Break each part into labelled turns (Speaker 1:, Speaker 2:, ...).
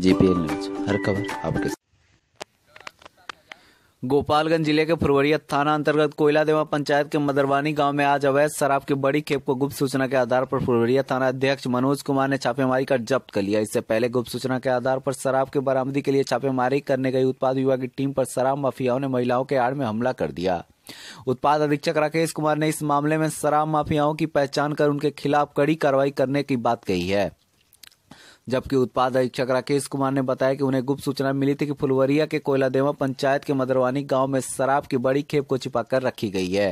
Speaker 1: JPL news हर खबर आपके गोपालगंज जिले के फुरवरिया थाना अंतर्गत कोयला देवा पंचायत के मदरवानी गांव में आज अवैध शराब की बड़ी खेप को गुप्त सूचना के आधार पर फुरवरिया थाना अध्यक्ष मनोज कुमार ने छापेमारी कर जब्त कर लिया इससे पहले गुप्त सूचना के आधार पर शराब की बरामदी के लिए छापेमारी करने गई उत्पाद विभाग की टीम पर शराब माफियाओं ने महिलाओं के आड़ में हमला कर दिया उत्पाद अधीक्षक राकेश कुमार ने इस मामले में शराब माफियाओं की पहचान कर उनके खिलाफ कड़ी कार्रवाई करने की बात कही है जबकि उत्पाद अधीक्षक राकेश कुमार ने बताया कि उन्हें गुप्त सूचना मिली थी कि फुलवरिया के कोयलादेवा पंचायत के मदरवानी गांव में शराब की बड़ी खेप को छिपाकर रखी गई है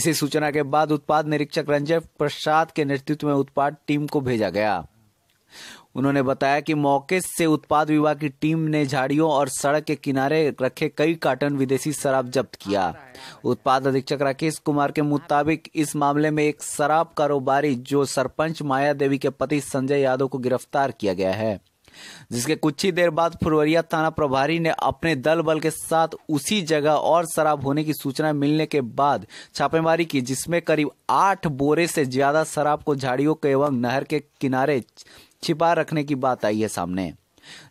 Speaker 1: इसी सूचना के बाद उत्पाद निरीक्षक रंजय प्रसाद के नेतृत्व में उत्पाद टीम को भेजा गया उन्होंने बताया कि मौके से उत्पाद विभाग की टीम ने झाड़ियों और सड़क के किनारे रखे कई कार्टन विदेशी शराब जब्त किया उत्पाद अधीक्षक राकेश कुमार के मुताबिक इस मामले में एक शराब कारोबारी जो सरपंच माया देवी के पति संजय यादव को गिरफ्तार किया गया है जिसके कुछ ही देर बाद फुरवरिया थाना प्रभारी ने अपने दल बल के साथ उसी जगह और शराब होने की सूचना मिलने के बाद छापेमारी की जिसमें करीब आठ बोरे से ज्यादा शराब को झाड़ियों के एवं नहर के किनारे छिपा रखने की बात आई है सामने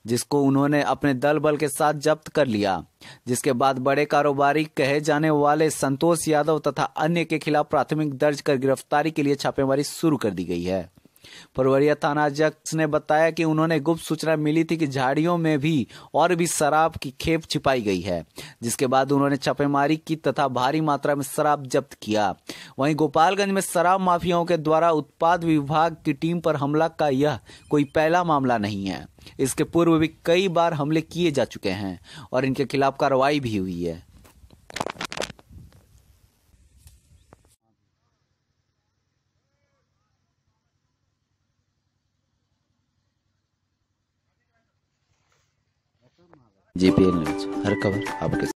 Speaker 1: जिसको उन्होंने अपने दल बल के साथ जब्त कर लिया जिसके बाद बड़े कारोबारी कहे जाने वाले संतोष यादव तथा अन्य के खिलाफ प्राथमिक दर्ज कर गिरफ्तारी के लिए छापेमारी शुरू कर दी गई है परवरिया थाना अध्यक्ष ने बताया कि उन्होंने गुप्त सूचना मिली थी कि झाड़ियों में भी और भी शराब की खेप छिपाई गई है जिसके बाद उन्होंने छापेमारी की तथा भारी मात्रा में शराब जब्त किया वहीं गोपालगंज में शराब माफियाओं के द्वारा उत्पाद विभाग की टीम पर हमला का यह कोई पहला मामला नहीं है इसके पूर्व भी कई बार हमले किए जा चुके हैं और इनके खिलाफ कार्रवाई भी हुई है जेपीएल न्यूज हर खबर आपके